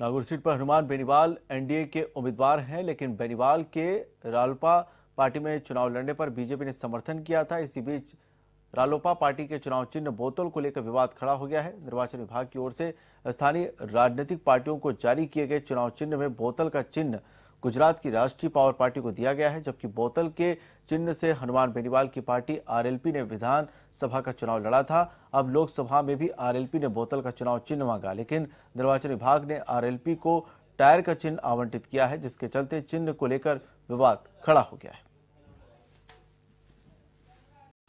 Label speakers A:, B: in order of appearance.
A: Nagaur seat पर Hanuman Beniwal NDA के उम्मीदवार हैं लेकिन बेनीवाल के रालपा पार्टी में चुनाव लड़ने पर बीजेपी ने समर्थन किया था इसी बीच रालोपा पार्टी के चुनाव चिन्ह बोतल को लेकर विवाद खड़ा हो गया है निर्वाचन विभाग की ओर से स्थानीय राजनीतिक पार्टियों को जारी किए गए चुनाव चिन्ह में बोतल का चिन्ह गुजरात की राष्ट्रीय पावर पार्टी को दिया गया है जबकि बोतल के चिन्ह से हनुमान बेनीवाल की पार्टी आरएलपी ने विधान सभा का चुनाव लड़ा था अब लोकसभा में भी आरएलपी ने बोतल का चुनाव चिन्ह मांगा लेकिन निर्वाचन विभाग ने आरएलपी को टायर का चिन्ह आवंटित किया है जिसके चलते चिन्ह को लेकर विवाद
B: खड़ा हो गया है